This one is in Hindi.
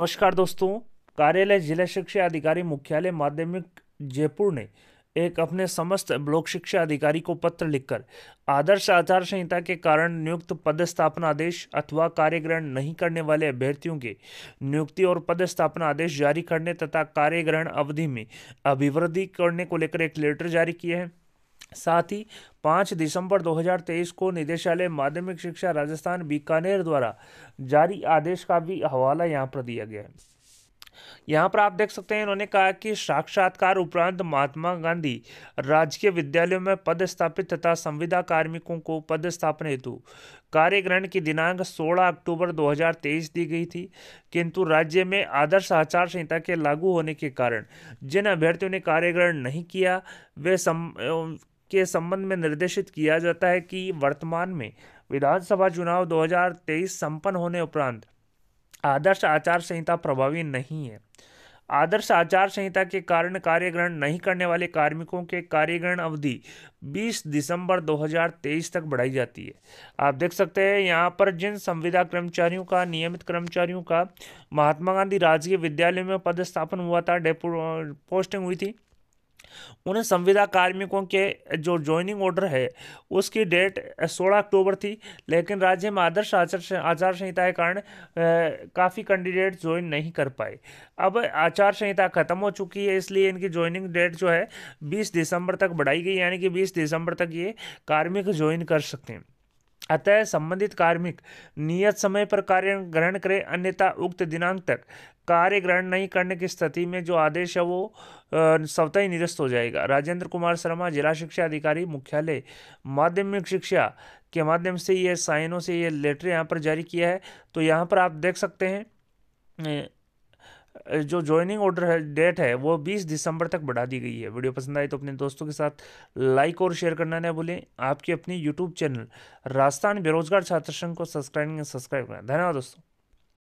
नमस्कार दोस्तों कार्यालय जिला शिक्षा अधिकारी मुख्यालय माध्यमिक जयपुर ने एक अपने समस्त ब्लॉक शिक्षा अधिकारी को पत्र लिखकर आदर्श आचार संहिता के कारण नियुक्त पदस्थापना आदेश अथवा कार्यग्रहण नहीं करने वाले अभ्यर्थियों के नियुक्ति और पदस्थापना आदेश जारी करने तथा कार्यग्रहण अवधि में अभिवृद्धि करने को लेकर एक लेटर जारी किए हैं साथ ही पाँच दिसंबर 2023 को निदेशालय माध्यमिक शिक्षा राजस्थान बीकानेर द्वारा जारी आदेश का भी हवाला यहाँ पर दिया गया है यहाँ पर आप देख सकते हैं इन्होंने कहा कि साक्षात्कार उपरांत महात्मा गांधी राजकीय विद्यालयों में पद स्थापित तथा संविदा कार्मिकों को पद स्थापना हेतु कार्य ग्रहण की दिनांक 16 अक्टूबर 2023 दी गई थी किंतु राज्य में आदर्श आचार संहिता के लागू होने के कारण जिन अभ्यर्थियों ने कार्य ग्रहण नहीं किया वे सम के संबंध में निर्देशित किया जाता है कि वर्तमान में विधानसभा चुनाव 2023 संपन्न होने उपरांत आदर्श आचार संहिता प्रभावी नहीं है आदर्श आचार संहिता के कारण कार्यग्रहण नहीं करने वाले कार्मिकों के कार्यग्रहण अवधि 20 दिसंबर 2023 तक बढ़ाई जाती है आप देख सकते हैं यहाँ पर जिन संविदा कर्मचारियों का नियमित कर्मचारियों का महात्मा गांधी राजकीय विद्यालय में पदस्थापन हुआ था डेपो पोस्टिंग हुई थी उन संविदा कार्मिकों के जो ज्वाइनिंग ऑर्डर है उसकी डेट 16 अक्टूबर थी लेकिन राज्य में आदर्श आचार आचार संहिता के कारण काफ़ी कैंडिडेट ज्वाइन नहीं कर पाए अब आचार संहिता खत्म हो चुकी है इसलिए इनकी ज्वाइनिंग डेट जो है 20 दिसंबर तक बढ़ाई गई यानी कि 20 दिसंबर तक ये कार्मिक ज्वाइन कर सकते हैं अतः संबंधित कार्मिक नियत समय पर कार्य ग्रहण करें अन्यथा उक्त दिनांक तक कार्य ग्रहण नहीं करने की स्थिति में जो आदेश है वो स्वतः ही निरस्त हो जाएगा राजेंद्र कुमार शर्मा जिला शिक्षा अधिकारी मुख्यालय माध्यमिक शिक्षा के माध्यम से ये साइनों से ये लेटर यहाँ पर जारी किया है तो यहाँ पर आप देख सकते हैं जो ज्वाइनिंग ऑर्डर है डेट है वो 20 दिसंबर तक बढ़ा दी गई है वीडियो पसंद आई तो अपने दोस्तों के साथ लाइक और शेयर करना ना भूलें आपकी अपनी यूट्यूब चैनल राजस्थान बेरोजगार छात्र संघ को सब्सक्राइब सब्सक्राइब करें धन्यवाद दोस्तों